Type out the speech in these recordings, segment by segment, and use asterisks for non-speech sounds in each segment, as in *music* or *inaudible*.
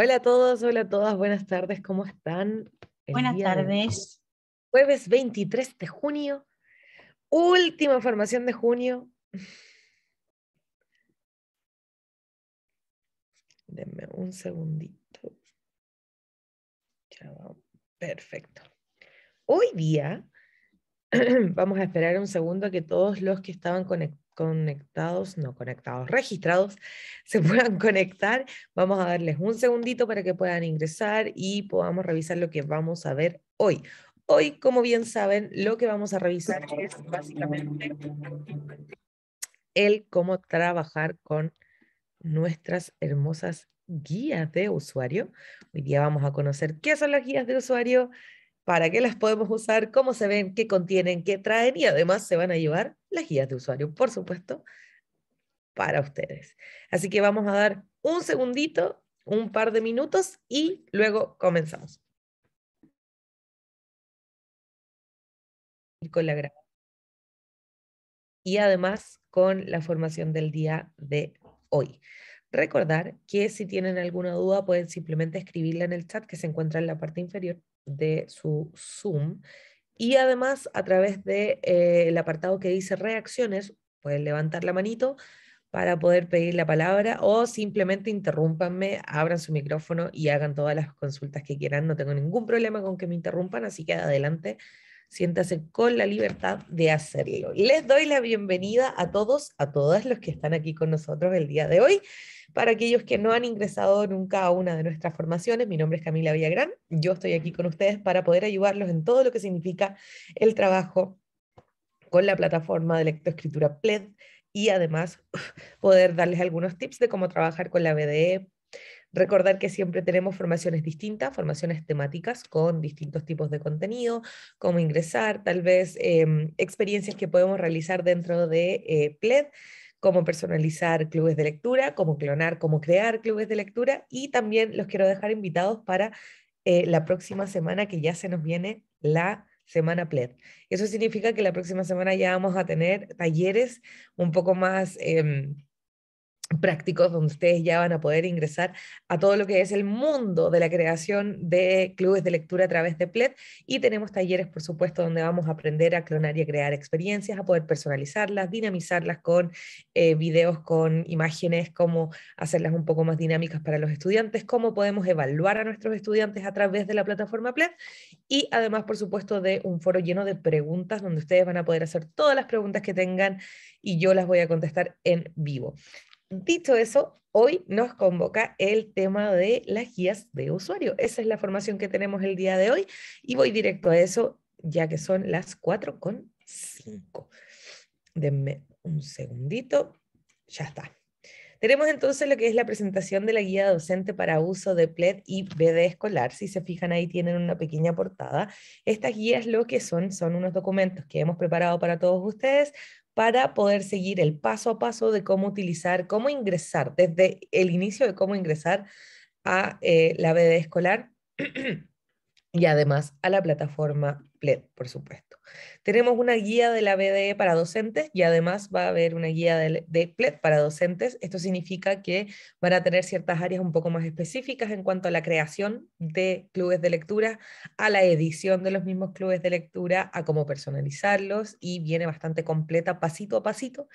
Hola a todos, hola a todas, buenas tardes, ¿cómo están? buenas tardes. Jueves 23 de junio, última formación de junio. Denme un segundito. Perfecto. Hoy día *clears throat* vamos a esperar un segundo a que todos los que estaban conectados conectados, no conectados, registrados, *laughs* se puedan conectar. Vamos a darles un segundito para que puedan ingresar y podamos revisar lo que vamos a ver hoy. Hoy, como bien saben, lo que vamos a revisar es básicamente el cómo trabajar con nuestras hermosas guías de usuario. Hoy día vamos a conocer qué son las guías de usuario, para qué las podemos usar, cómo se ven, qué contienen, qué traen y además se van a llevar las guías de usuario, por supuesto, para ustedes. Así que vamos a dar un segundito, un par de minutos y luego comenzamos. Con la Y además con la formación del día de hoy. Recordar que si tienen alguna duda pueden simplemente escribirla en el chat que se encuentra en la parte inferior de su Zoom. Y además, a través del de, eh, el apartado que dice reacciones, pueden levantar la manito para poder pedir la palabra o simplemente interrúmpanme, abran su micrófono y hagan todas las consultas que quieran. No tengo ningún problema con que me interrumpan, así que adelante, siéntase con la libertad de hacerlo. Les doy la bienvenida a todos, a todas los que están aquí con nosotros el día de hoy. Para aquellos que no han ingresado nunca a una de nuestras formaciones, mi nombre es Camila Villagrán. Yo estoy aquí con ustedes para poder ayudarlos en todo lo que significa el trabajo con la plataforma de lectoescritura PLED y además *laughs* poder darles algunos tips de cómo trabajar con la BDE, Recordar que siempre tenemos formaciones distintas, formaciones temáticas con distintos tipos de contenido, cómo ingresar, tal vez em, experiencias que podemos realizar dentro de eh, PLED cómo personalizar clubes de lectura, cómo clonar, cómo crear clubes de lectura y también los quiero dejar invitados para eh, la próxima semana que ya se nos viene la semana PLED. Eso significa que la próxima semana ya vamos a tener talleres un poco más... Em, prácticos donde ustedes ya van a poder ingresar a todo lo que es el mundo de la creación de clubes de lectura a través de PLED y tenemos talleres, por supuesto, donde vamos a aprender a clonar y a crear experiencias, a poder personalizarlas, dinamizarlas con eh, videos, con imágenes, cómo hacerlas un poco más dinámicas para los estudiantes, cómo podemos evaluar a nuestros estudiantes a través de la plataforma PLED y además, por supuesto, de un foro lleno de preguntas donde ustedes van a poder hacer todas las preguntas que tengan y yo las voy a contestar en vivo. Dicho eso, hoy nos convoca el tema de las guías de usuario. Esa es la formación que tenemos el día de hoy y voy directo a eso ya que son las 4 con 5. Denme un segundito. Ya está. Tenemos entonces lo que es la presentación de la guía docente para uso de PLED y BD escolar. Si se fijan ahí tienen una pequeña portada. Estas guías lo que son son unos documentos que hemos preparado para todos ustedes para poder seguir el paso a paso de cómo utilizar, cómo ingresar, desde el inicio de cómo ingresar a eh, la BD escolar *clears throat* y además a la plataforma PLED, por supuesto. Tenemos una guía de la BDE para docentes y además va a haber una guía de, PLED para docentes. Esto significa que van a tener ciertas áreas un poco más específicas en cuanto a la creación de clubes de lectura, a la edición de los mismos clubes de lectura, a cómo personalizarlos y viene bastante completa pasito a pasito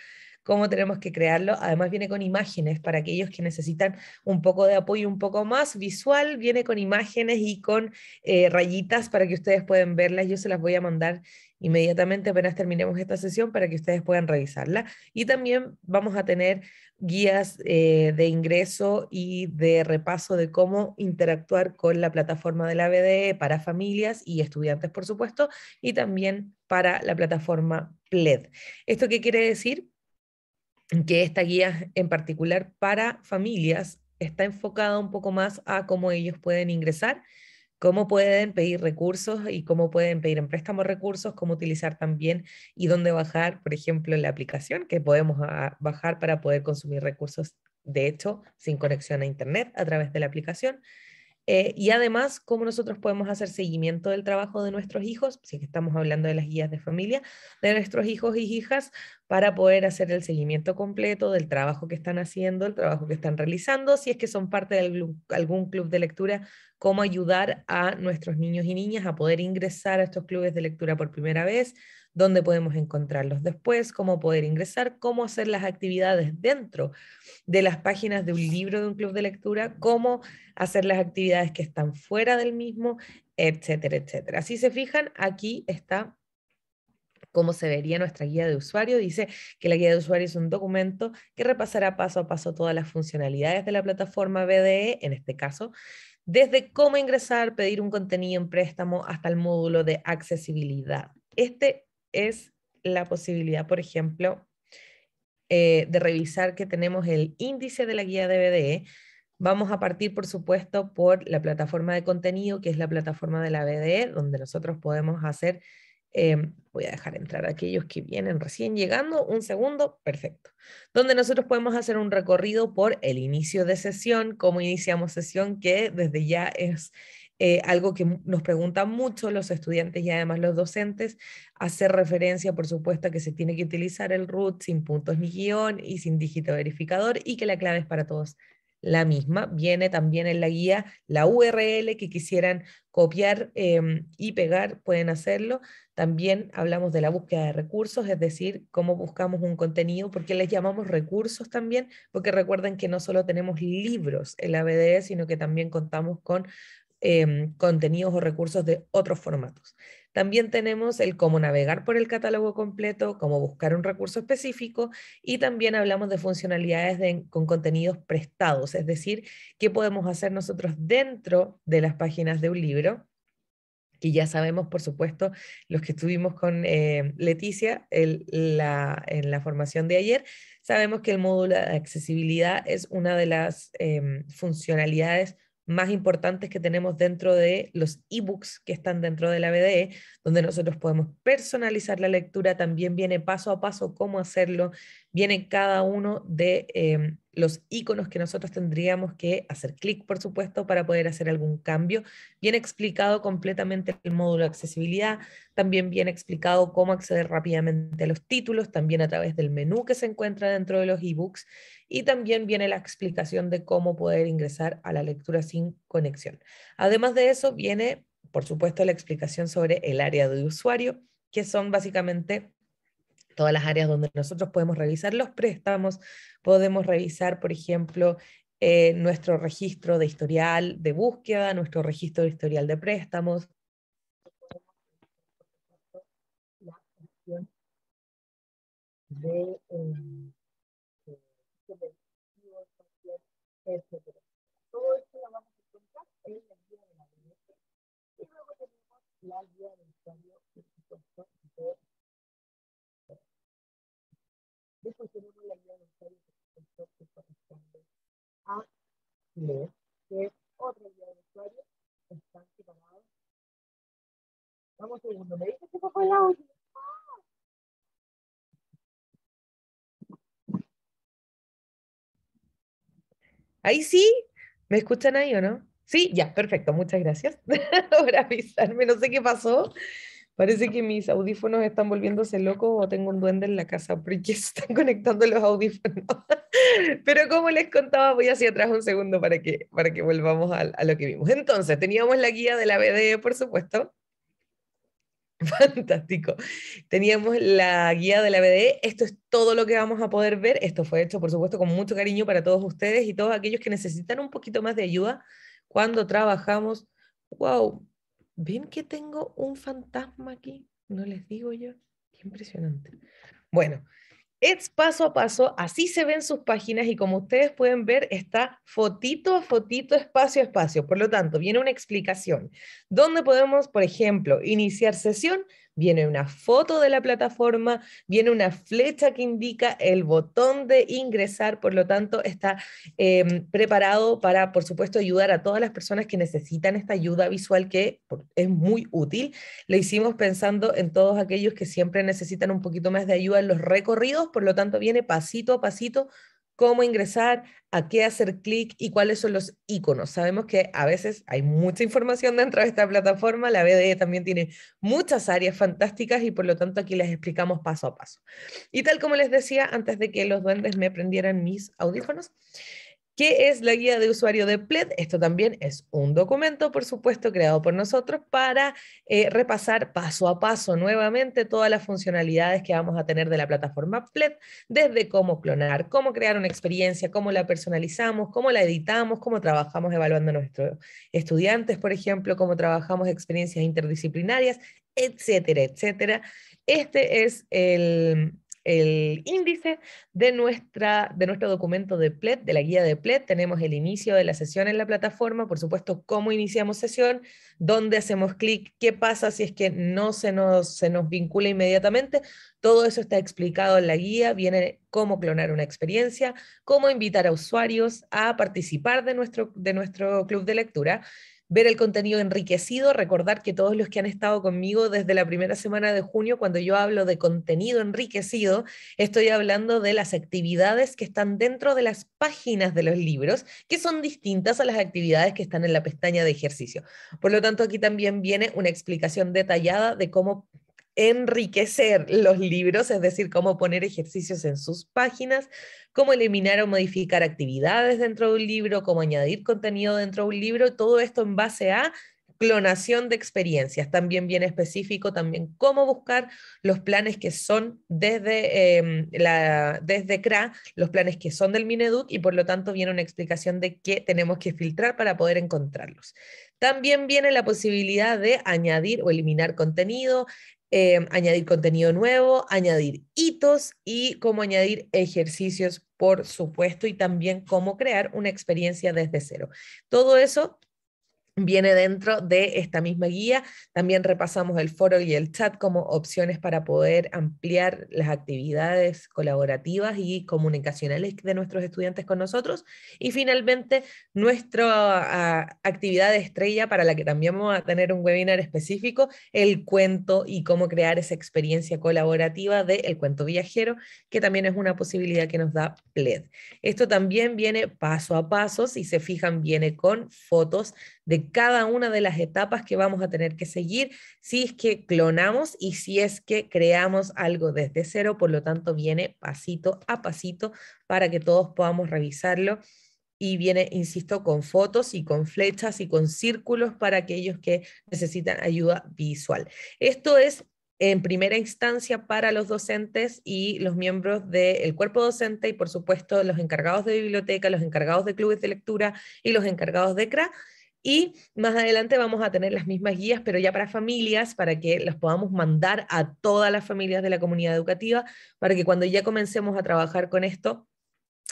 cómo tenemos que crearlo. Además viene con imágenes para aquellos que necesitan un poco de apoyo, un poco más visual, viene con imágenes y con eh, rayitas para que ustedes puedan verlas. Yo se las voy a mandar inmediatamente apenas terminemos esta sesión para que ustedes puedan revisarla. Y también vamos a tener guías eh, de ingreso y de repaso de cómo interactuar con la plataforma de la BDE para familias y estudiantes, por supuesto, y también para la plataforma PLED. ¿Esto qué quiere decir? que esta guía en particular para familias está enfocada un poco más a cómo ellos pueden ingresar, cómo pueden pedir recursos y cómo pueden pedir en préstamo recursos, cómo utilizar también y dónde bajar, por ejemplo, la aplicación que podemos ah, bajar para poder consumir recursos, de hecho, sin conexión a Internet a través de la aplicación. Eh, y además, cómo nosotros podemos hacer seguimiento del trabajo de nuestros hijos, si que estamos hablando de las guías de familia, de nuestros hijos y hijas, para poder hacer el seguimiento completo del trabajo que están haciendo, el trabajo que están realizando, si es que son parte de algún club de lectura, cómo ayudar a nuestros niños y niñas a poder ingresar a estos clubes de lectura por primera vez, dónde podemos encontrarlos después, cómo poder ingresar, cómo hacer las actividades dentro de las páginas de un libro de un club de lectura, cómo hacer las actividades que están fuera del mismo, etcétera, etcétera. Si se fijan, aquí está cómo se vería nuestra guía de usuario. Dice que la guía de usuario es un documento que repasará paso a paso todas las funcionalidades de la plataforma BDE, en este caso, desde cómo ingresar, pedir un contenido en préstamo hasta el módulo de accesibilidad. Este es la posibilidad, por ejemplo, eh, de revisar que tenemos el índice de la guía de BDE. Vamos a partir, por supuesto, por la plataforma de contenido, que es la plataforma de la BDE, donde nosotros podemos hacer, eh, voy a dejar entrar a aquellos que vienen recién llegando, un segundo, perfecto, donde nosotros podemos hacer un recorrido por el inicio de sesión, cómo iniciamos sesión, que desde ya es eh, algo que nos preguntan mucho los estudiantes y además los docentes, hacer referencia, por supuesto, a que se tiene que utilizar el root sin puntos ni guión y sin dígito verificador y que la clave es para todos la misma. Viene también en la guía la URL que quisieran copiar em, y pegar, pueden hacerlo. También hablamos de la búsqueda de recursos, es decir, cómo buscamos un contenido, porque les llamamos recursos también, porque recuerden que no solo tenemos libros en la BDE, sino que también contamos con Em, contenidos o recursos de otros formatos. También tenemos el cómo navegar por el catálogo completo, cómo buscar un recurso específico y también hablamos de funcionalidades con contenidos prestados, es decir, qué podemos hacer nosotros dentro de las páginas de un libro que ya sabemos, por supuesto, los que estuvimos con em, Leticia en la formación de ayer, sabemos que el módulo de accesibilidad es una de las em, funcionalidades más importantes que tenemos dentro de los ebooks que están dentro de la BDE, donde nosotros podemos personalizar la lectura, también viene paso a paso cómo hacerlo, viene cada uno de em, los iconos que nosotros tendríamos que hacer clic, por supuesto, para poder hacer algún cambio. Viene explicado completamente el módulo de accesibilidad, también viene explicado cómo acceder rápidamente a los títulos, también a través del menú que se encuentra dentro de los ebooks, y también viene la explicación de cómo poder ingresar a la lectura sin conexión. Además de eso, viene, por supuesto, la explicación sobre el área de usuario, que son básicamente todas las áreas donde nosotros podemos revisar los préstamos, podemos revisar, por ejemplo, nuestro registro de historial de búsqueda, nuestro registro de historial de préstamos. objeto que corresponde a leer, que es otro guía de usuario. Están separados. Vamos un segundo. Me dice que se fue el audio. Ahí sí, ¿me escuchan ahí o no? Sí, ya, perfecto, muchas gracias *laughs* por avisarme, no sé qué pasó. Parece que mis audífonos están volviéndose locos o tengo un duende en la casa porque se *laughs* están conectando los audífonos. *laughs* Pero como les contaba, voy hacia atrás un segundo para que, para que volvamos a, lo que vimos. Entonces, teníamos la guía de la BDE, por supuesto. *laughs* Fantástico. Teníamos la guía de la BDE. Esto es todo lo que vamos a poder ver. Esto fue hecho, por supuesto, con mucho cariño para todos ustedes y todos aquellos que necesitan un poquito más de ayuda cuando trabajamos. ¡Wow! ¿Ven que tengo un fantasma aquí? No les digo yo. Qué impresionante. Bueno, es paso a paso, así se ven sus páginas y como ustedes pueden ver, está fotito a fotito, espacio a espacio. Por lo tanto, viene una explicación ¿Dónde podemos, por ejemplo, iniciar sesión, viene una foto de la plataforma, viene una flecha que indica el botón de ingresar, por lo tanto está em, preparado para, por supuesto, ayudar a todas las personas que necesitan esta ayuda visual que es muy útil. Lo hicimos pensando en todos aquellos que siempre necesitan un poquito más de ayuda en los recorridos, por lo tanto viene pasito a pasito cómo ingresar, a qué hacer clic y cuáles son los iconos. Sabemos que a veces hay mucha información dentro de esta plataforma, la BDE también tiene muchas áreas fantásticas y por lo tanto aquí les explicamos paso a paso. Y tal como les decía antes de que los duendes me prendieran mis audífonos, ¿Qué es la guía de usuario de PLED? Esto también es un documento, por supuesto, creado por nosotros para eh, repasar paso a paso nuevamente todas las funcionalidades que vamos a tener de la plataforma PLED, desde cómo clonar, cómo crear una experiencia, cómo la personalizamos, cómo la editamos, cómo trabajamos evaluando a nuestros estudiantes, por ejemplo, cómo trabajamos experiencias interdisciplinarias, etcétera, etcétera. Este es el, el índice de, nuestra, de nuestro documento de PLET, de la guía de PLET. Tenemos el inicio de la sesión en la plataforma, por supuesto, cómo iniciamos sesión, dónde hacemos clic, qué pasa si es que no se nos, se nos vincula inmediatamente. Todo eso está explicado en la guía, viene cómo clonar una experiencia, cómo invitar a usuarios a participar de nuestro, de nuestro club de lectura ver el contenido enriquecido, recordar que todos los que han estado conmigo desde la primera semana de junio, cuando yo hablo de contenido enriquecido, estoy hablando de las actividades que están dentro de las páginas de los libros, que son distintas a las actividades que están en la pestaña de ejercicio. Por lo tanto, aquí también viene una explicación detallada de cómo enriquecer los libros, es decir, cómo poner ejercicios en sus páginas, cómo eliminar o modificar actividades dentro de un libro, cómo añadir contenido dentro de un libro, todo esto en base a clonación de experiencias, también bien específico, también cómo buscar los planes que son desde, em, la, desde CRA, los planes que son del Mineduc y por lo tanto viene una explicación de qué tenemos que filtrar para poder encontrarlos. También viene la posibilidad de añadir o eliminar contenido, Em, añadir contenido nuevo, añadir hitos y cómo añadir ejercicios, por supuesto, y también cómo crear una experiencia desde cero. Todo eso viene dentro de esta misma guía. También repasamos el foro y el chat como opciones para poder ampliar las actividades colaborativas y comunicacionales de nuestros estudiantes con nosotros. Y finalmente, nuestra actividad ah, actividad estrella para la que también vamos a tener un webinar específico, el cuento y cómo crear esa experiencia colaborativa del El cuento viajero, que también es una posibilidad que nos da PLED. Esto también viene paso a paso, si se fijan, viene con fotos de cada una de las etapas que vamos a tener que seguir si es que clonamos y si es que creamos algo desde cero. Por lo tanto, viene pasito a pasito para que todos podamos revisarlo y viene, insisto, con fotos y con flechas y con círculos para aquellos que necesitan ayuda visual. Esto es en primera instancia para los docentes y los miembros del cuerpo docente y por supuesto los encargados de biblioteca, los encargados de clubes de lectura y los encargados de CRA. Y más adelante vamos a tener las mismas guías, pero ya para familias, para que las podamos mandar a todas las familias de la comunidad educativa, para que cuando ya comencemos a trabajar con esto,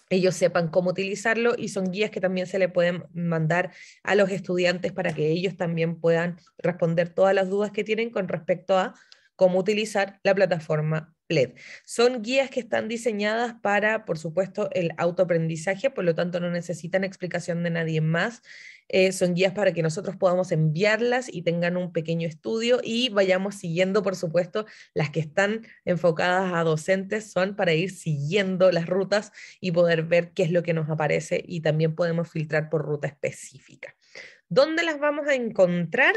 ellos sepan cómo utilizarlo y son guías que también se le pueden mandar a los estudiantes para que ellos también puedan responder todas las dudas que tienen con respecto a cómo utilizar la plataforma PLED. Son guías que están diseñadas para, por supuesto, el autoaprendizaje, por lo tanto no necesitan explicación de nadie más. Eh, son guías para que nosotros podamos enviarlas y tengan un pequeño estudio y vayamos siguiendo, por supuesto, las que están enfocadas a docentes son para ir siguiendo las rutas y poder ver qué es lo que nos aparece y también podemos filtrar por ruta específica. ¿Dónde las vamos a encontrar?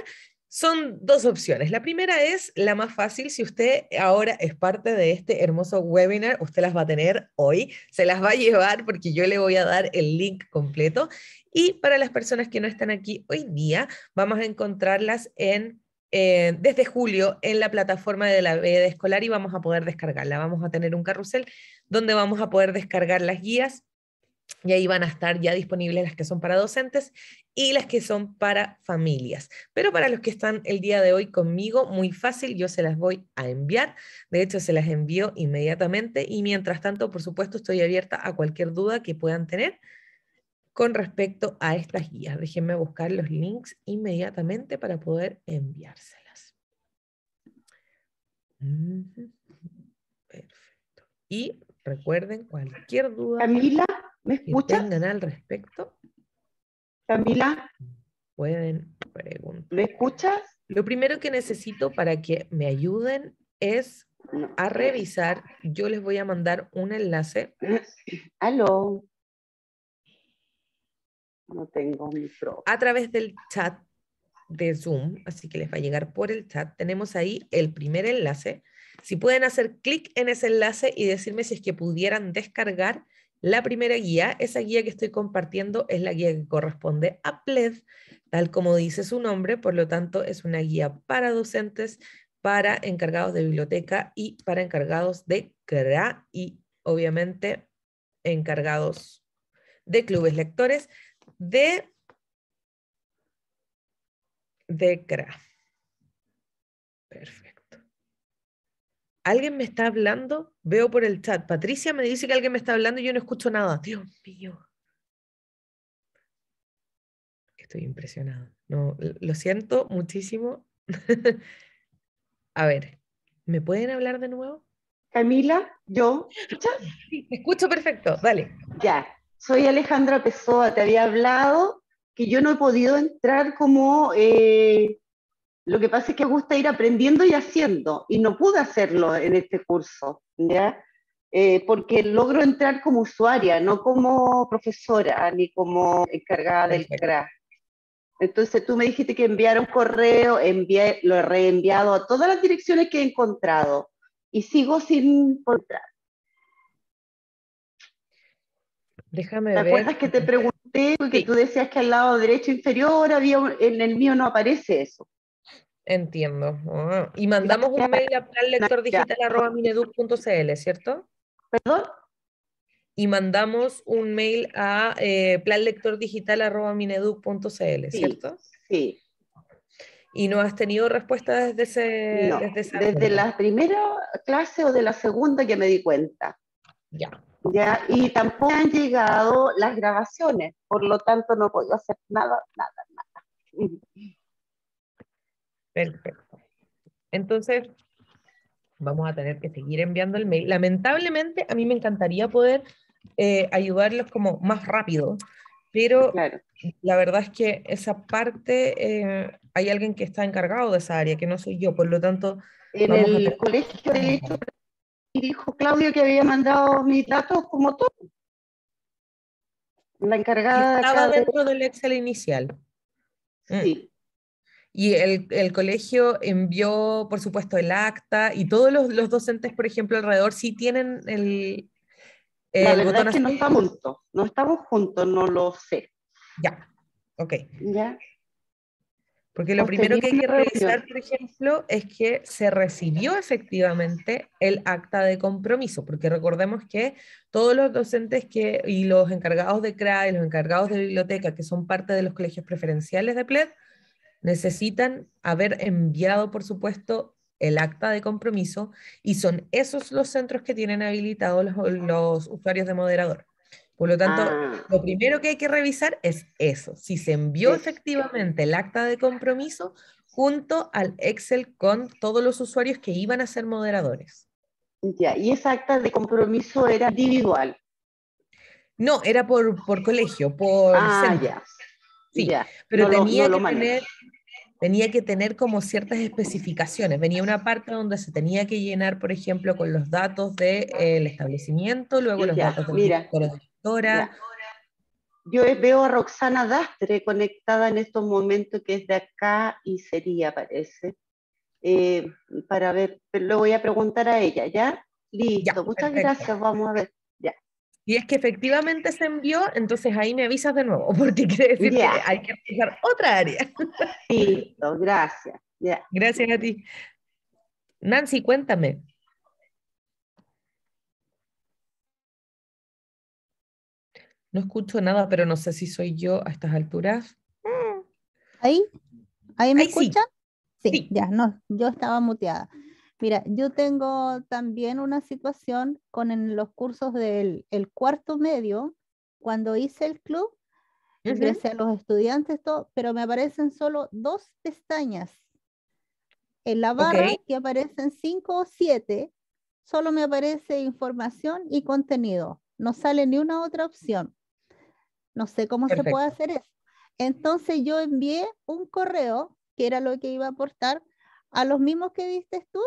Son dos opciones. La primera es la más fácil. Si usted ahora es parte de este hermoso webinar, usted las va a tener hoy. Se las va a llevar porque yo le voy a dar el link completo. Y para las personas que no están aquí hoy día, vamos a encontrarlas en eh, desde julio en la plataforma de la BED escolar y vamos a poder descargarla. Vamos a tener un carrusel donde vamos a poder descargar las guías y ahí van a estar ya disponibles las que son para docentes y las que son para familias. Pero para los que están el día de hoy conmigo, muy fácil, yo se las voy a enviar. De hecho, se las envío inmediatamente y mientras tanto, por supuesto, estoy abierta a cualquier duda que puedan tener con respecto a estas guías. Déjenme buscar los links inmediatamente para poder enviárselas. Perfecto. Y recuerden cualquier duda. Camila. ¿Me escuchan? al respecto. Camila. Pueden preguntar. ¿Me escuchas? Lo primero que necesito para que me ayuden es a revisar. Yo les voy a mandar un enlace. Aló. No tengo micro. A través del chat de Zoom, así que les va a llegar por el chat. Tenemos ahí el primer enlace. Si pueden hacer clic en ese enlace y decirme si es que pudieran descargar la primera guía, esa guía que estoy compartiendo, es la guía que corresponde a PLED, tal como dice su nombre, por lo tanto es una guía para docentes, para encargados de biblioteca y para encargados de CRA y obviamente encargados de clubes lectores de, de CRA. Perfecto alguien me está hablando, veo por el chat, Patricia me dice que alguien me está hablando y yo no escucho nada. Dios mío. Estoy impresionada. No, lo siento muchísimo. *laughs* A ver, ¿me pueden hablar de nuevo? Camila, yo. *laughs* Sí, te escucho perfecto, dale. Ya, soy Alejandra Pessoa, te había hablado que yo no he podido entrar como eh, lo que pasa es que me gusta ir aprendiendo y haciendo, y no pude hacerlo en este curso, ¿ya? Eh, porque logro entrar como usuaria, no como profesora ni como encargada del CRA. Entonces tú me dijiste que enviara un correo, lo he reenviado a todas las direcciones que he encontrado y sigo sin encontrar. Déjame ¿Te acuerdas que te pregunté que tú decías que al lado derecho inferior había, en el mío no aparece eso? Entiendo. Ah, y mandamos un mail a *laughs* planlectordigital.mineduc.cl, ¿cierto? ¿Perdón? Y mandamos un mail a eh, ¿cierto? Sí. ¿Y no has tenido respuesta desde ese... desde, desde la primera clase o de la segunda que me di cuenta. Ya. ya. Y tampoco han llegado las grabaciones, por lo tanto no puedo hacer nada, nada, nada. *laughs* Perfecto. Entonces, vamos a tener que seguir enviando el mail. Lamentablemente, a mí me encantaría poder eh, ayudarlos como más rápido, pero la verdad es que esa parte eh, hay alguien que está encargado de esa área, que no soy yo, por lo tanto... En el colegio, de hecho, dijo Claudio que había mandado mis datos como todo. La encargada... Estaba dentro del Excel inicial. Mm. Sí y el, colegio envió, por supuesto, el acta y todos los, docentes, por ejemplo, alrededor sí tienen el... Eh, la que no estamos juntos, no lo sé. Ya, ok. Ya. Porque lo primero que hay que revisar, por ejemplo, es que se recibió efectivamente el acta de compromiso, porque recordemos que todos los docentes que, y los encargados de CRA y los encargados de biblioteca, que son parte de los colegios preferenciales de PLED, Necesitan haber enviado, por supuesto, el acta de compromiso y son esos los centros que tienen habilitados los, usuarios de moderador. Por lo tanto, ah. lo primero que hay que revisar es eso, si se envió efectivamente el acta de compromiso junto al Excel con todos los usuarios que iban a ser moderadores. Ya, y esa acta de compromiso era individual. No, era por, colegio, por... Ah, Sí, pero tenía que tener tenía que tener como ciertas especificaciones. Venía una parte donde se tenía que llenar, por ejemplo, con los datos del de, establecimiento, luego los datos de la directora. Yo veo a Roxana Dastre conectada en estos momentos, que es de acá y sería, parece. Eh, para ver, lo voy a preguntar a ella, ¿ya? Listo, muchas gracias, vamos a ver y es que efectivamente se envió, entonces ahí me avisas de nuevo, *laughs* porque quiere decir que hay que revisar otra área. *laughs* Listo, gracias. Gracias a ti. Nancy, cuéntame. No escucho nada, pero no sé si soy yo a estas alturas. ¿Ahí? ¿Ahí me escuchan? Sí. sí. ya, no, yo estaba muteada. Mira, yo tengo también una situación con en los cursos del cuarto medio, cuando hice el club, gracias a los estudiantes, todo, pero me aparecen solo dos pestañas. En la barra que aparecen cinco o siete, solo me aparece información y contenido. No sale ni una otra opción. No sé cómo se puede hacer eso. Entonces yo envié un correo, que era lo que iba a aportar, a los mismos que viste tú,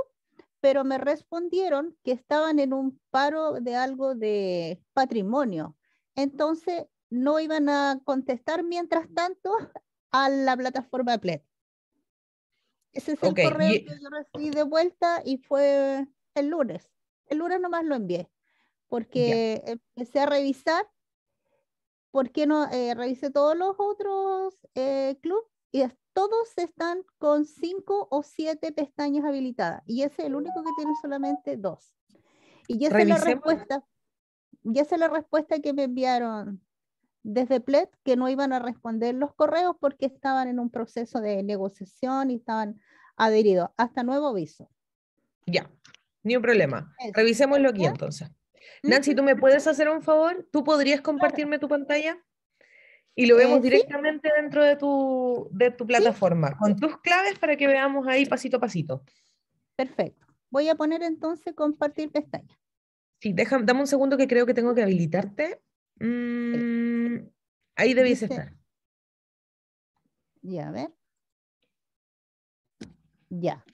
pero me respondieron que estaban en un paro de algo de patrimonio. Entonces, no iban a contestar mientras tanto a la plataforma de PLED. Ese es el correo que yo recibí de vuelta y fue el lunes. El lunes nomás lo envié porque empecé a revisar, porque no eh, revisé todos los otros eh, clubes y todos están con cinco o siete pestañas habilitadas y ese es el único que tiene solamente dos. Y esa es la respuesta, Ya es la respuesta que me enviaron desde PLET, que no iban a responder los correos porque estaban en un proceso de negociación y estaban adheridos. Hasta nuevo aviso. Ya, ni un problema. Revisémoslo aquí entonces. Nancy, ¿tú me puedes hacer un favor? ¿Tú podrías compartirme tu pantalla? y lo vemos eh, directamente dentro de tu, de tu plataforma, con tus claves para que veamos ahí pasito a pasito. Perfecto. Voy a poner entonces compartir pestaña. Sí, déjame, dame un segundo que creo que tengo que habilitarte. Mm, ahí debes estar. Ya, a ver. Ya.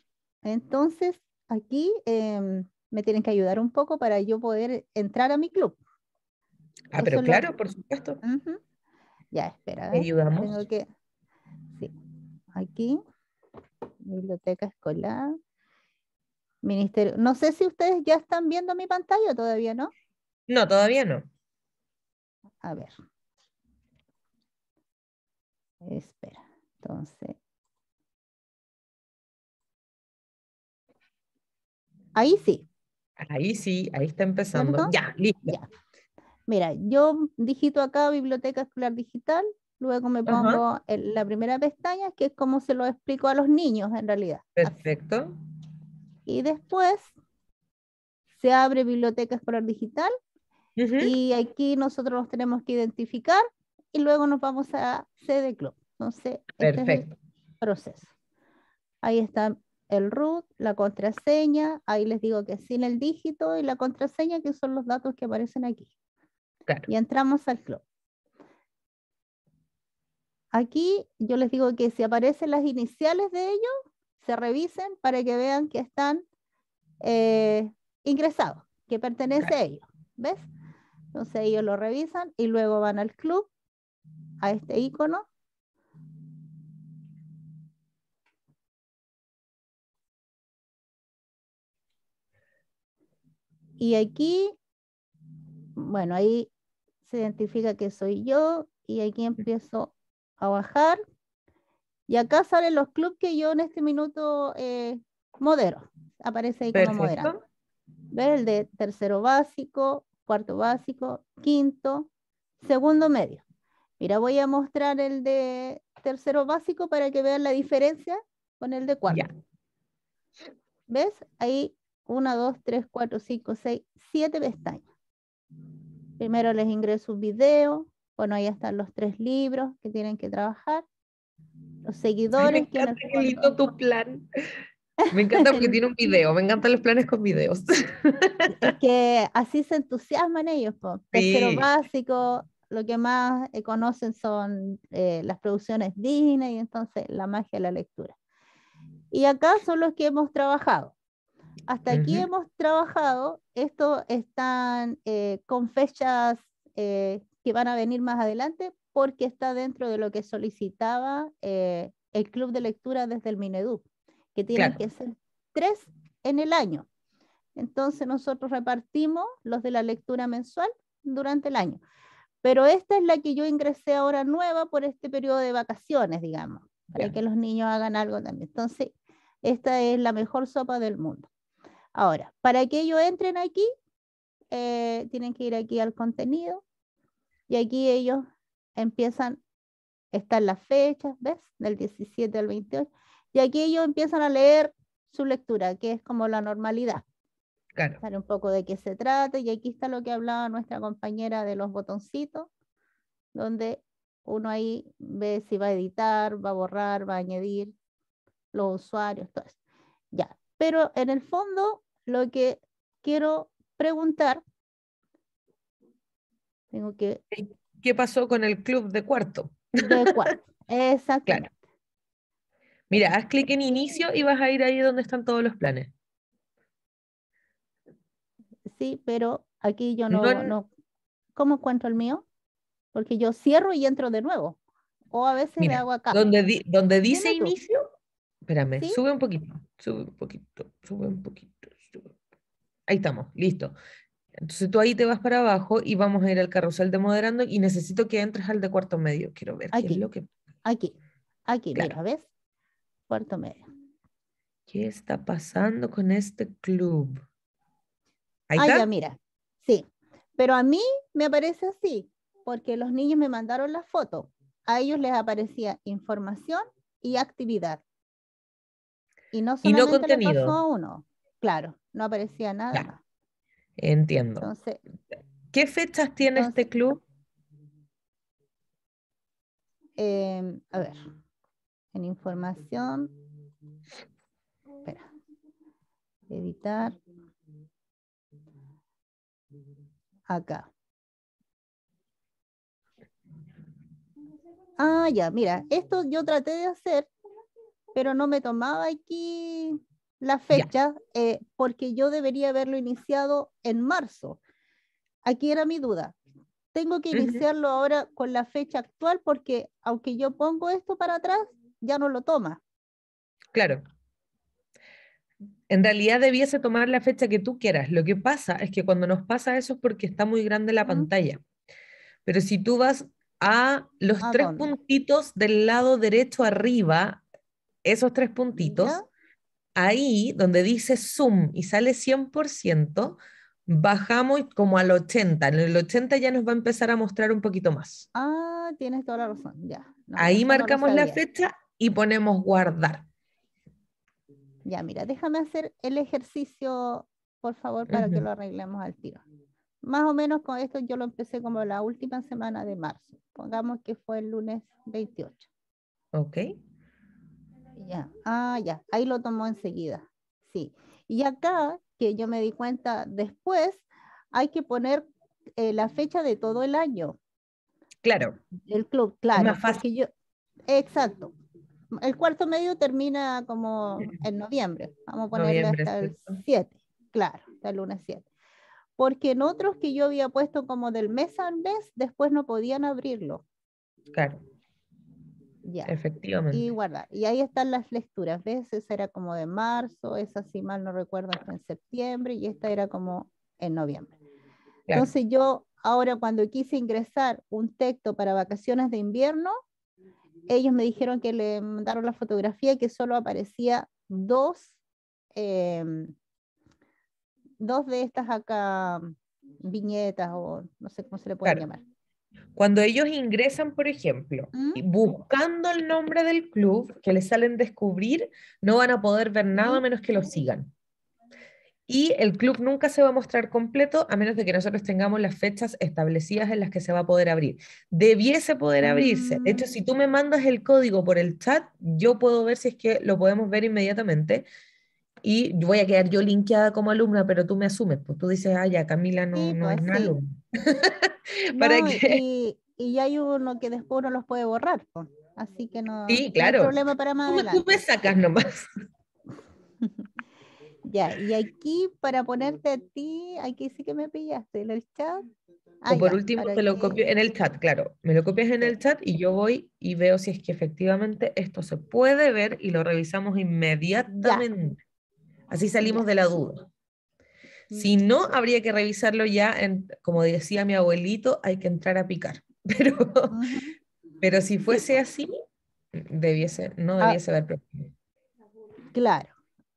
Entonces, aquí em, me tienen que ayudar un poco para yo poder entrar a mi club. Ah, pero claro, por supuesto. Ya, espera. Ayudamos. Tengo que... Sí. Aquí, biblioteca escolar. Ministerio. No sé si ustedes ya están viendo mi pantalla todavía, ¿no? No, todavía no. A ver. Espera. Entonces. Ahí sí. Ahí sí, ahí está empezando. Ya, listo. Mira, yo digito acá biblioteca escolar digital, luego me pongo la primera pestaña, que es como se lo explico a los niños en realidad. Perfecto. Y después se abre biblioteca escolar digital y aquí nosotros los tenemos que identificar y luego nos vamos a CD Club. Entonces, este Perfecto. proceso. Ahí está el root, la contraseña, ahí les digo que sin el dígito y la contraseña, que son los datos que aparecen aquí. Y entramos al club. Aquí yo les digo que si aparecen las iniciales de ellos, se revisen para que vean que están eh, ingresados, que pertenece a ellos. ¿Ves? Entonces ellos lo revisan y luego van al club, a este icono. Y aquí, bueno, ahí identifica que soy yo y aquí empiezo a bajar. Y acá salen los clubs que yo en este minuto eh, modero. Aparece ahí como moderado. ¿Ves? El de tercero básico, cuarto básico, quinto, segundo medio. Mira, voy a mostrar el de tercero básico para que vean la diferencia con el de cuarto. ¿Ves? Ahí uno, dos, tres, cuatro cinco, seis, siete pestañas. Primero les ingreso un video. Bueno, ahí están los tres libros que tienen que trabajar. Los seguidores. me encanta que tu plan. Me encanta porque tiene un video. Me encantan los planes con videos. que así se entusiasman ellos. Po. Tercero básico. Lo que más eh, conocen son eh, las producciones Disney y entonces la magia de la lectura. Y acá son los que hemos trabajado. Hasta aquí hemos trabajado. Esto están eh, con fechas eh, que van a venir más adelante porque está dentro de lo que solicitaba eh, el club de lectura desde el Minedu, que tiene que ser tres en el año. Entonces nosotros repartimos los de la lectura mensual durante el año. Pero esta es la que yo ingresé ahora nueva por este periodo de vacaciones, digamos, para que los niños hagan algo también. Entonces, esta es la mejor sopa del mundo. Ahora, para que ellos entren aquí, eh, tienen que ir aquí al contenido y aquí ellos empiezan, están las fechas, ¿ves? Del 17 al 28. Y aquí ellos empiezan a leer su lectura, que es como la normalidad. Claro. Para un poco de qué se trata. Y aquí está lo que hablaba nuestra compañera de los botoncitos, donde uno ahí ve si va a editar, va a borrar, va a añadir los usuarios, Entonces, eso. Ya, pero en el fondo, lo que quiero preguntar, tengo que... ¿Qué pasó con el club de cuarto? De cuarto, *laughs* exacto. Mira, haz clic en inicio y vas a ir ahí donde están todos los planes. Sí, pero aquí yo no, no, ¿Cómo cuento el mío? Porque yo cierro y entro de nuevo. O a veces Mira, le hago acá. Donde, donde dice inicio, Espérame, sube un poquito, sube un poquito, sube un poquito. Ahí estamos, listo. Entonces tú ahí te vas para abajo y vamos a ir al carrusel de moderando y necesito que entres al de cuarto medio. Quiero ver qué es lo que... Aquí, aquí, mira, ¿ves? Cuarto medio. ¿Qué está pasando con este club? Ahí ah, está. ya, mira. Sí, pero a mí me aparece así, porque los niños me mandaron la foto. A ellos les aparecía información y actividad. Y no, y no contenido. uno. Claro, no aparecía nada. Entiendo. ¿Qué fechas tiene este club? Em, a ver, en información. Espera. Editar. Acá. Ah, ya, mira, esto yo traté de hacer pero no me tomaba aquí la fecha eh, porque yo debería haberlo iniciado en marzo. Aquí era mi duda. Tengo que iniciarlo ahora con la fecha actual porque aunque yo pongo esto para atrás, ya no lo toma. Claro. En realidad debiese tomar la fecha que tú quieras. Lo que pasa es que cuando nos pasa eso es porque está muy grande la pantalla. Pero si tú vas a los tres puntitos del lado derecho arriba, esos tres puntitos, ahí donde dice Zoom y sale 100%, bajamos como al 80. En el 80 ya nos va a empezar a mostrar un poquito más. Ah, tienes toda la razón, ya. ahí marcamos la fecha y ponemos guardar. Ya, mira, déjame hacer el ejercicio, por favor, para que lo arreglemos al tiro. Más o menos con esto yo lo empecé como la última semana de marzo. Pongamos que fue el lunes 28. Ok. Ya, ah, ya, ahí lo tomó enseguida. Sí. Y acá, que yo me di cuenta después, hay que poner eh, la fecha de todo el año. Claro. El club, claro. fácil. exacto. El cuarto medio termina como en noviembre. Vamos a ponerle hasta el 7. Claro, hasta el lunes 7. Porque en otros que yo había puesto como del mes al mes, después no podían abrirlo. Claro. Efectivamente. Y guarda Y ahí están las lecturas. ¿Ves? Esa era como de marzo, esa si mal no recuerdo fue en septiembre y esta era como en noviembre. Entonces yo ahora cuando quise ingresar un texto para vacaciones de invierno, ellos me dijeron que le mandaron la fotografía y que solo aparecía dos, em, dos de estas acá viñetas o no sé cómo se le puede llamar. Cuando ellos ingresan, por ejemplo, ¿Mm? buscando el nombre del club que les salen descubrir, no van a poder ver ¿Mm? nada a menos que lo sigan. Y el club nunca se va a mostrar completo a menos de que nosotros tengamos las fechas establecidas en las que se va a poder abrir. Debiese poder abrirse. De hecho, mm. si tú me mandas el código por el chat, yo puedo ver si es que lo podemos ver inmediatamente y voy a quedar yo linkeada como alumna, pero tú me asumes, pues tú dices, ah, ya Camila no, pues, es malo. *laughs* ¿Para y, y, hay uno que después uno los puede borrar, pues, así que no, sí, claro. problema para más Tú me sacas nomás. *laughs* ya, y aquí para ponerte a ti, aquí sí que me pillaste en el chat. Ah, o por último, te lo copio en el chat, claro. Me lo copias en el chat y yo voy y veo si es que efectivamente esto se puede ver y lo revisamos inmediatamente. Así salimos de la duda. Si no, habría que revisarlo ya, en, como decía mi abuelito, hay que entrar a picar. *laughs* Pero, pero si fuese así, debiese, no ah. debiese problema. Claro.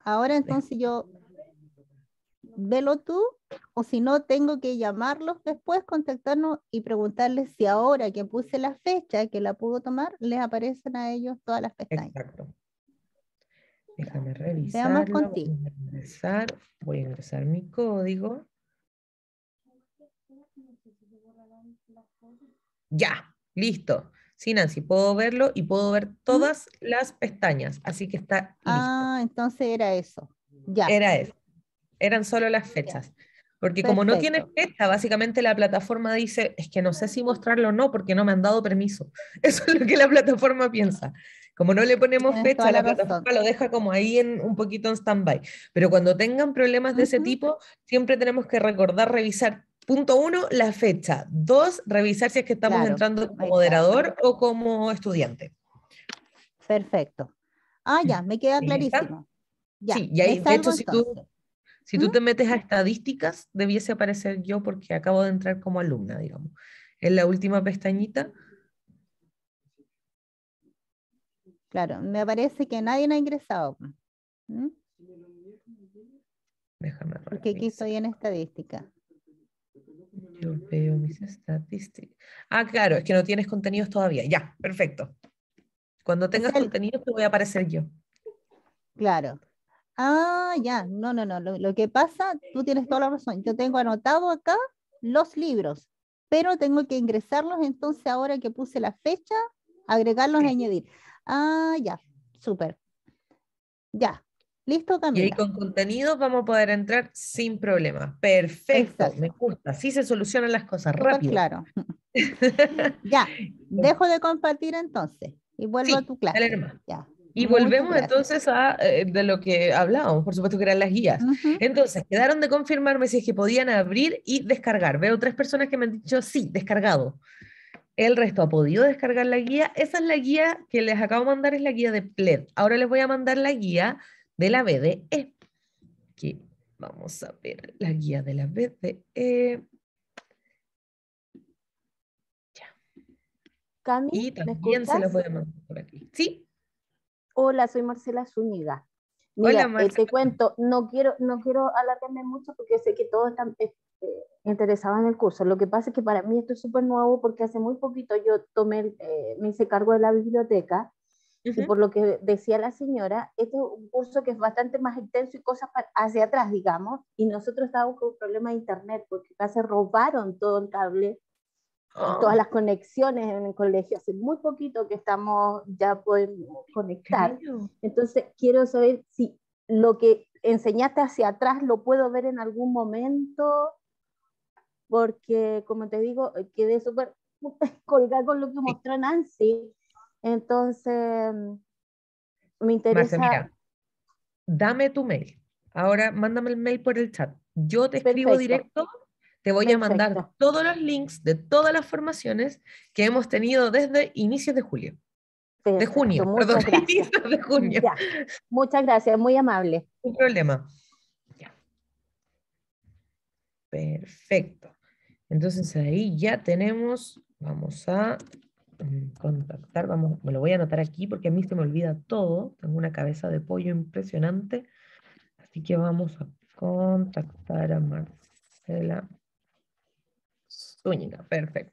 Ahora entonces yo, velo tú, o si no, tengo que llamarlos después, contactarnos y preguntarles si ahora que puse la fecha, que la pudo tomar, les aparecen a ellos todas las pestañas. Exacto. Déjame revisar. Voy a ingresar, voy a ingresar mi código. Ya, listo. Sí, Nancy, puedo verlo y puedo ver todas las pestañas, así que está listo. Ah, entonces era eso. Ya. Era eso. Eran solo las fechas. Porque como no tiene fecha, básicamente la plataforma dice, es que no sé si mostrarlo o no porque no me han dado permiso. *laughs* Eso es lo que la plataforma piensa. Como no le ponemos fecha, la, la plataforma lo deja como ahí en, un poquito en stand-by. Pero cuando tengan problemas de ese tipo, siempre tenemos que recordar revisar Punto uno, la fecha. Dos, revisar si es que estamos entrando como moderador o como estudiante. Perfecto. Ah, ya, me queda clarísimo. y ahí, si tú, te metes a estadísticas, debiese aparecer yo porque acabo de entrar como alumna, digamos. En la última pestañita Claro, me parece que nadie ha ingresado. Déjame Porque aquí estoy en estadística. Yo veo mis estadísticas. Ah, claro, es que no tienes contenidos todavía. Ya, perfecto. Cuando tengas contenidos te voy a aparecer yo. Claro. Ah, ya, no, no, no. Lo, que pasa, tú tienes toda la razón. Yo tengo anotado acá los libros, pero tengo que ingresarlos entonces ahora que puse la fecha, agregarlos y añadir. Ah, ya, súper. Ya, listo, también Y ahí con contenido vamos a poder entrar sin problemas. Perfecto, me gusta. Así se solucionan las cosas rápido. Claro. *laughs* ya, dejo de compartir entonces y vuelvo a tu clase. Y volvemos entonces a eh, de lo que hablábamos, por supuesto que eran las guías. Entonces, quedaron de confirmarme si es que podían abrir y descargar. Veo tres personas que me han dicho sí, descargado. El resto ha podido descargar la guía. Esa es la guía que les acabo de mandar, es la guía de PLED. Ahora les voy a mandar la guía de la BDE. vamos a ver la guía de la BDE. Ya. Cami, y también ¿me se voy a mandar por aquí. ¿Sí? Hola, soy Marcela Zúñiga. Mira, Hola, eh, Marcela. te cuento, no quiero, no quiero alargarme mucho porque sé que todos están, eh, interesaba en el curso. Lo que pasa es que para mí esto es súper nuevo porque hace muy poquito yo tomé, eh, me hice cargo de la biblioteca y por lo que decía la señora, este es un curso que es bastante más intenso y cosas hacia atrás, digamos, y nosotros estábamos con un problema de internet porque casi robaron todo el cable, eh, ah. todas las conexiones en el colegio. Hace muy poquito que estamos ya podemos conectar. Entonces quiero saber si lo que enseñaste hacia atrás lo puedo ver en algún momento porque como te digo, eh, quedé súper *laughs* colgada con lo que mostró Nancy. Entonces, mm, me interesa... mira, dame tu mail. Ahora mándame el mail por el chat. Yo te escribo directo te voy a mandar todos los links de todas las formaciones que hemos tenido desde inicios de julio. De junio, perdón, *laughs* inicios de junio. Muchas gracias, muy amable. Sin problema. Perfecto. Entonces ahí ya tenemos, vamos a mm, contactar, vamos, me lo voy a anotar aquí porque a mí se me olvida todo, tengo una cabeza de pollo impresionante, así que vamos a contactar a Marcela Zúñiga, perfecto.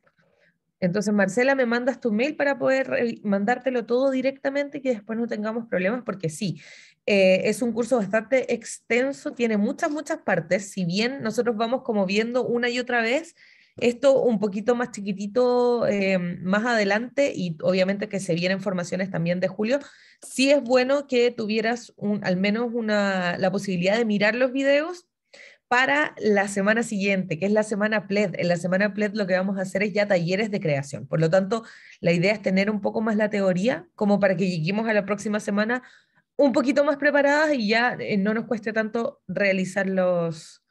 Entonces, Marcela, me mandas tu mail para poder eh, mandártelo todo directamente y que después no tengamos problemas, porque sí, eh, es un curso bastante extenso, tiene muchas, muchas partes. Si bien nosotros vamos como viendo una y otra vez, esto un poquito más chiquitito eh, más adelante y obviamente que se vienen formaciones también de julio, sí es bueno que tuvieras un, al menos una, la posibilidad de mirar los videos para la semana siguiente, que es la semana PLED. En la semana PLED lo que vamos a hacer es ya talleres de creación. Por lo tanto, la idea es tener un poco más la teoría como para que lleguemos a la próxima semana un poquito más preparadas y ya eh, no nos cueste tanto realizar los,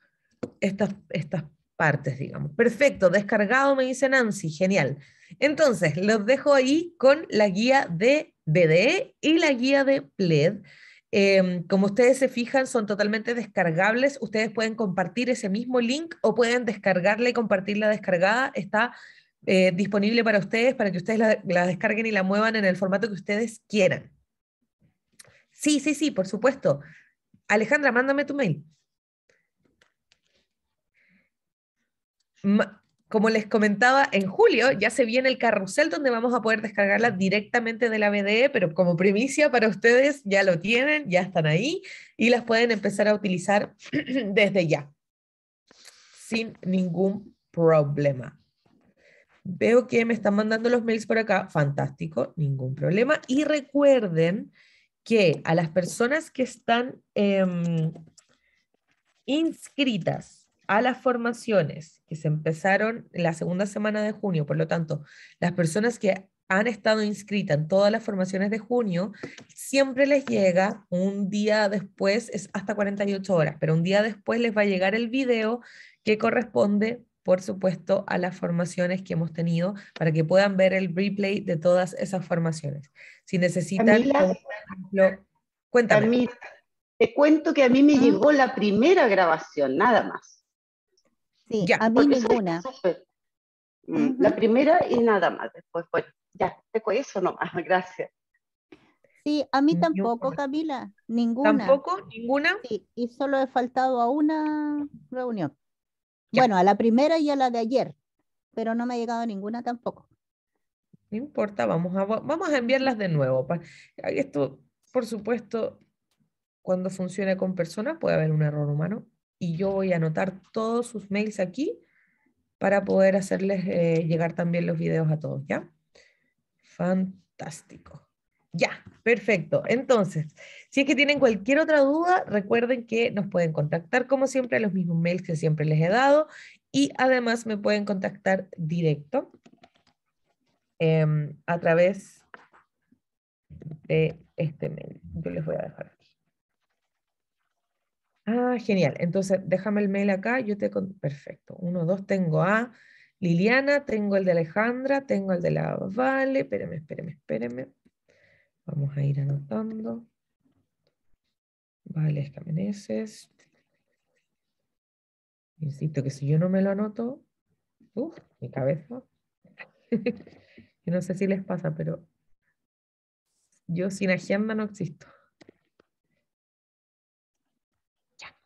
estas, estas partes, digamos. Perfecto, descargado, me dice Nancy, genial. Entonces, los dejo ahí con la guía de BDE y la guía de PLED. Em, como ustedes se fijan, son totalmente descargables. Ustedes pueden compartir ese mismo link o pueden descargarla y compartirla descargada. Está eh, disponible para ustedes, para que ustedes la, la descarguen y la muevan en el formato que ustedes quieran. Sí, sí, sí, por supuesto. Alejandra, mándame tu mail. como les comentaba, en julio ya se viene el carrusel donde vamos a poder descargarla directamente de la BDE, pero como primicia para ustedes ya lo tienen, ya están ahí y las pueden empezar a utilizar *clears throat* desde ya, sin ningún problema. Veo que me están mandando los mails por acá, fantástico, ningún problema. Y recuerden que a las personas que están em, inscritas a las formaciones que se empezaron la segunda semana de junio, por lo tanto, las personas que han estado inscritas en todas las formaciones de junio, siempre les llega un día después, es hasta 48 horas, pero un día después les va a llegar el video que corresponde, por supuesto, a las formaciones que hemos tenido para que puedan ver el replay de todas esas formaciones. Si necesitan, Mí, te cuento que a mí me ah. llegó la primera grabación, nada más. Sí, a mí ninguna. Mm, la primera y nada más. Después, bueno, ya, te eso nomás, *laughs* gracias. Sí, a mí tampoco, Camila, ninguna. ¿Tampoco? ¿Ninguna? Sí, y solo he faltado a una reunión. Bueno, a la primera y a la de ayer, pero no me ha llegado ninguna tampoco. No importa, vamos a, vamos a enviarlas de nuevo. Esto, por supuesto, cuando funcione con personas puede haber un error humano y yo voy a anotar todos sus mails aquí para poder hacerles eh, llegar también los videos a todos, ¿ya? Fantástico. Ya, perfecto. Entonces, si es que tienen cualquier otra duda, recuerden que nos pueden contactar como siempre a los mismos mails que siempre les he dado y además me pueden contactar directo Em, a través de este mail. Yo les voy a dejar aquí. Ah, genial. Entonces, déjame el mail acá. Yo te Perfecto. Uno, dos, tengo a Liliana, tengo el de Alejandra, tengo el de la Vale. Espéreme, espéreme, espéreme. Vamos a ir anotando. Vale, escameneces. Insisto que si yo no me lo anoto, uff, ¡uh! mi cabeza. *laughs* Y no sé si les pasa, pero yo sin agenda no existo. Ya.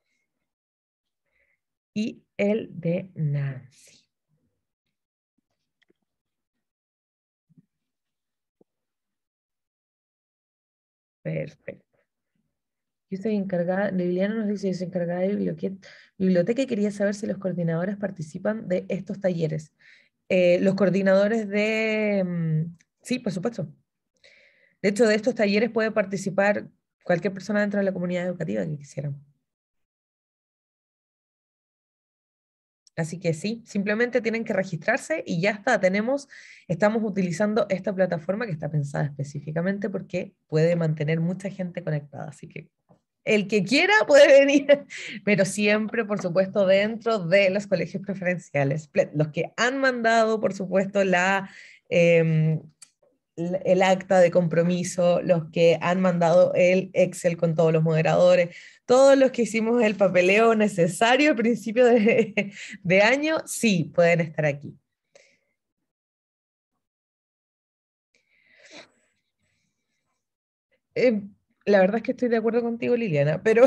Y el de Nancy. Perfecto. Yo soy encargada, Liliana nos dice, yo soy encargada de biblioteca y quería saber si los coordinadores participan de estos talleres. Eh, los coordinadores de... Mm, sí, por supuesto. De hecho, de estos talleres puede participar cualquier persona dentro de la comunidad educativa que quisiera. Así que sí, simplemente tienen que registrarse y ya está, tenemos, estamos utilizando esta plataforma que está pensada específicamente porque puede mantener mucha gente conectada, así que el que quiera puede *laughs* venir, pero siempre, por supuesto, dentro de los colegios preferenciales. Los que han mandado, por supuesto, la, em, el acta de compromiso, los que han mandado el Excel con todos los moderadores, todos los que hicimos el papeleo necesario al principio *laughs* de, año, sí, pueden estar aquí. Em, la verdad es que estoy de acuerdo contigo, Liliana, *laughs* pero,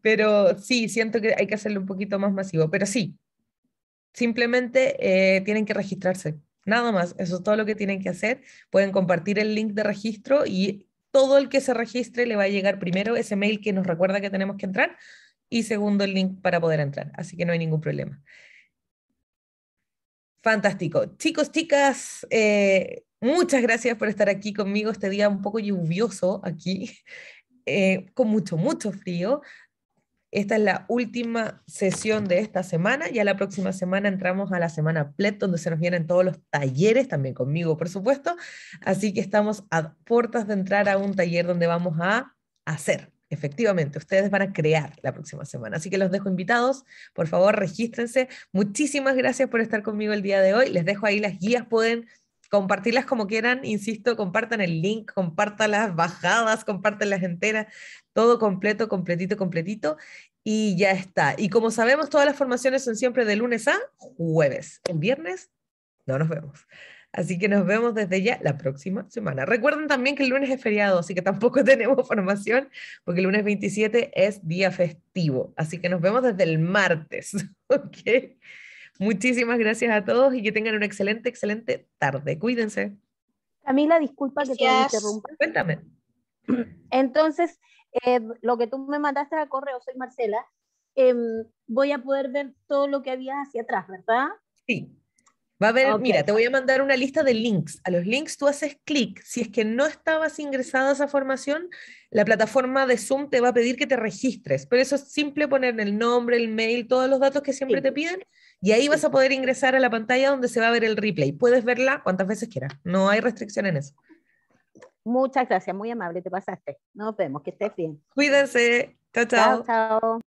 pero, sí, siento que hay que hacerlo un poquito más masivo, pero sí, simplemente eh, tienen que registrarse, nada más, eso es todo lo que tienen que hacer, pueden compartir el link de registro y todo el que se registre le va a llegar primero ese mail que nos recuerda que tenemos que entrar y segundo el link para poder entrar, así que no hay ningún problema. Fantástico. Chicos, chicas, eh, Muchas gracias por estar aquí conmigo este día un poco lluvioso aquí, *laughs* eh, con mucho, mucho frío. Esta es la última sesión de esta semana. Ya la próxima semana entramos a la semana PLET, donde se nos vienen todos los talleres, también conmigo, por supuesto. Así que estamos a puertas de entrar a un taller donde vamos a hacer. Efectivamente, ustedes van a crear la próxima semana. Así que los dejo invitados. Por favor, regístrense. Muchísimas gracias por estar conmigo el día de hoy. Les dejo ahí las guías. Pueden compartirlas como quieran, insisto, compartan el link, compartan las bajadas, compartan las enteras, todo completo, completito, completito, y ya está. Y como sabemos, todas las formaciones son siempre de lunes a jueves. El viernes no nos vemos. Así que nos vemos desde ya la próxima semana. Recuerden también que el lunes es feriado, así que tampoco *laughs* tenemos formación, porque el lunes 27 es día festivo. Así que nos vemos desde el martes. *laughs* ¿ok? Muchísimas gracias a todos y que tengan una excelente, excelente tarde. Cuídense. Camila, disculpa que te interrumpa. Cuéntame. Entonces, eh, lo que tú me mandaste al correo, soy Marcela, em, voy a poder ver todo lo que había hacia atrás, ¿verdad? Sí. Va a ver. mira, te voy a mandar una lista de links. A los links tú haces clic. Si es que no estabas ingresada a esa formación, la plataforma de Zoom te va a pedir que te registres. Pero eso es simple poner el nombre, el mail, todos los datos que siempre te piden y ahí vas a poder ingresar a la pantalla donde se va a ver el replay. Puedes verla cuantas veces quieras. No hay restricción en eso. Muchas gracias, muy amable, te pasaste. Nos vemos, que estés bien. Cuídense. Chao, chao. Chao, chao.